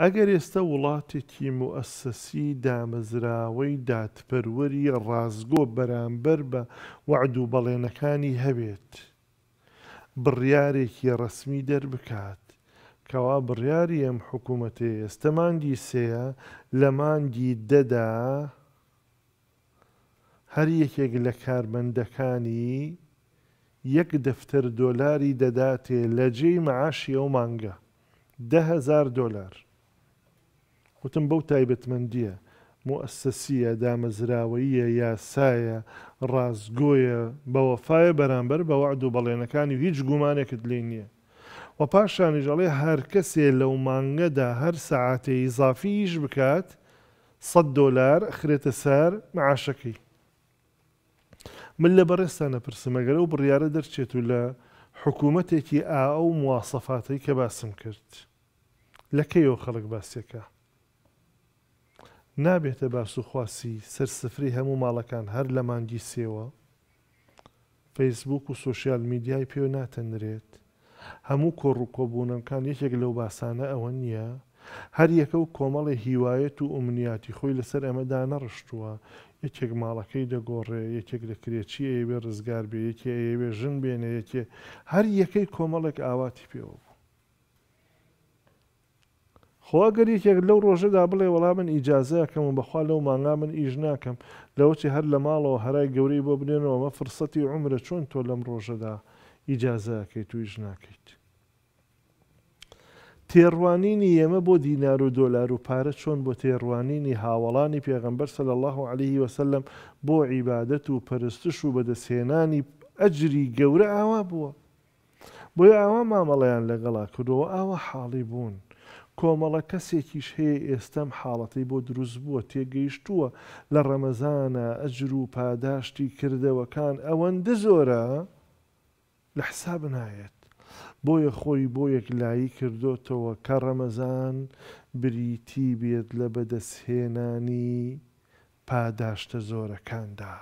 ئەگەر ئێستا وڵاتێکی موەسسی دامەزراوەی دادپەروەری ڕازگۆ بەرامبەر بە وعد و بەڵێنەکانی هەبێت بڕیارێکی ڕسمی دەربکات کەوا بڕیاری ئەم حکوومەتی ئێستا مانگی سەیە لە مانگی دەدا هەر یەکێک لە کاربندەکانی یەک دەفتەر دۆلاری دەداتێ لە جێی مەعاشی ئەو مانگە دههزار دلار وتم بەو تایبەتمەندیە مؤسسیە دامەزراوەیە یاسایە ڕازگۆیە بەوەفاایە بەرامبەر بە وعد و بەڵێنەکانی هیچ گومانێکت لێ نییە و پاشانیژەڵێ هەر کەسێ لەو مانگەدا هەر سعاتێ ئیزافیش بکات 100 دلار خرێتە سەر معاشەکەی من لە بەڕێستانە پرسمەگەرە و بڕیاە دەرچێت و لە حکوومەتێکی ئا ئەو مواسەفاتەی کە باسم کرد لەکەیەوە خەڵک باسیەکە نابێتە باسوخواسی سەرسفری هەموو ماڵەکان هەر لە مانگی سێوە فەیسبوک و سوسیال میدیای پێ ناتەنرێت هەموو کۆڕووکۆبوونەکان یەکێک لەو باسانە ئەوە نییە هەر یەکە و کۆمەڵی هیوایەت و ئومنیاتی خۆی لەسەر ئەمەدا نەڕشتووە یەکێک ماڵەکەی دەگۆڕێ یەکێک لە کرێکی ئەیوێ ڕزگار بێ یەکی ئەیەوێ ژن بێنە یەکێ هەر یەکەی کۆمەڵێک ئاواتی پێوە بوو خوا گەریکێک لەو ڕۆژەدا بڵێ وەڵام من ئیجاازەکەم و بەخوا لەو مانا من ئیژ ناکەم لەوەچی هەر لە ماڵەوە هەرای گەورەی بۆ بنێنەوە مە فرسەتی عمرە چۆن تۆ لەم ڕۆژەدا ئیجاازەکەیت و ئیش ناکەیت. تێڕوانینی ئێمە بۆ دینار و دۆلار و پارە چۆن بۆ تێڕوانینی هاوڵانی پێغمبەر سە لە الله عليه وسلم بۆ عیبادەت و پەرستش و بەدەسێنانی ئەجری گەورە ئاوا بووە. بۆیە ئاوا مامەڵەیان لەگەڵا کردەوە ئاوە حاڵی بوون. کۆمەڵە کەسێکیش هەیە ئێستەم حاڵەتی بۆ دروست بووە تێگەیشتووە لە ڕەمەزانە ئەجر و پاداشتی کردەوەکان ئەوەندە زۆرە لە حساب نایەت بۆیە خۆی بۆ یەکلایی کردوتەوە کە ڕەمەزان بریتی بێت لە بەدەستهێنانی پاداشتە زۆرەکاندا.